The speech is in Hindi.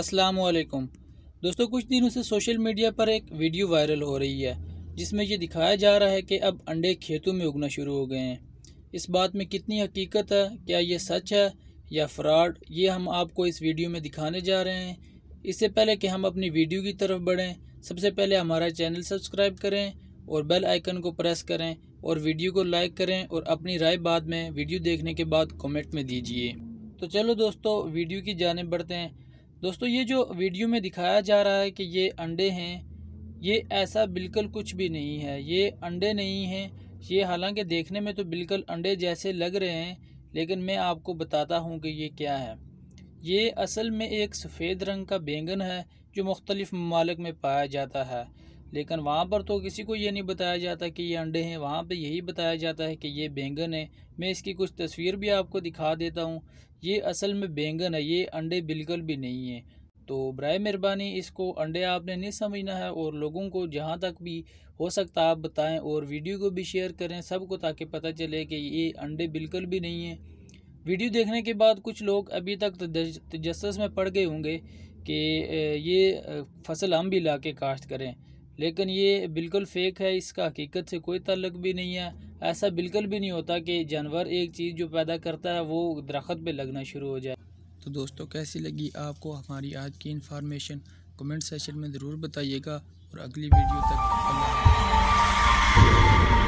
अस्सलाम वालेकुम दोस्तों कुछ दिनों से सोशल मीडिया पर एक वीडियो वायरल हो रही है जिसमें ये दिखाया जा रहा है कि अब अंडे खेतों में उगना शुरू हो गए हैं इस बात में कितनी हकीकत है क्या ये सच है या फ्रॉड ये हम आपको इस वीडियो में दिखाने जा रहे हैं इससे पहले कि हम अपनी वीडियो की तरफ बढ़ें सबसे पहले हमारा चैनल सब्सक्राइब करें और बेल आइकन को प्रेस करें और वीडियो को लाइक करें और अपनी राय बाद में वीडियो देखने के बाद कमेंट में दीजिए तो चलो दोस्तों वीडियो की जानब बढ़ते हैं दोस्तों ये जो वीडियो में दिखाया जा रहा है कि ये अंडे हैं ये ऐसा बिल्कुल कुछ भी नहीं है ये अंडे नहीं हैं ये हालांकि देखने में तो बिल्कुल अंडे जैसे लग रहे हैं लेकिन मैं आपको बताता हूँ कि ये क्या है ये असल में एक सफ़ेद रंग का बैंगन है जो मुख्तलिफ़ ममालिक में पाया जाता है लेकिन वहाँ पर तो किसी को ये नहीं बताया जाता कि ये अंडे हैं वहाँ पे यही बताया जाता है कि ये बैंगन है मैं इसकी कुछ तस्वीर भी आपको दिखा देता हूँ ये असल में बैंगन है ये अंडे बिल्कुल भी नहीं हैं तो बर मेहरबानी इसको अंडे आपने नहीं समझना है और लोगों को जहाँ तक भी हो सकता आप बताएं और वीडियो को भी शेयर करें सबको ताकि पता चले कि ये अंडे बिल्कुल भी नहीं हैं वीडियो देखने के बाद कुछ लोग अभी तक तजस में पड़ गए होंगे कि ये फसल हम भी ला के काश्त करें लेकिन ये बिल्कुल फ़ेक है इसका हकीकत से कोई तल्लक भी नहीं है ऐसा बिल्कुल भी नहीं होता कि जानवर एक चीज़ जो पैदा करता है वो दरख्त पे लगना शुरू हो जाए तो दोस्तों कैसी लगी आपको हमारी आज की इन्फॉर्मेशन कमेंट सेशन में ज़रूर बताइएगा और अगली वीडियो तक अल्लाह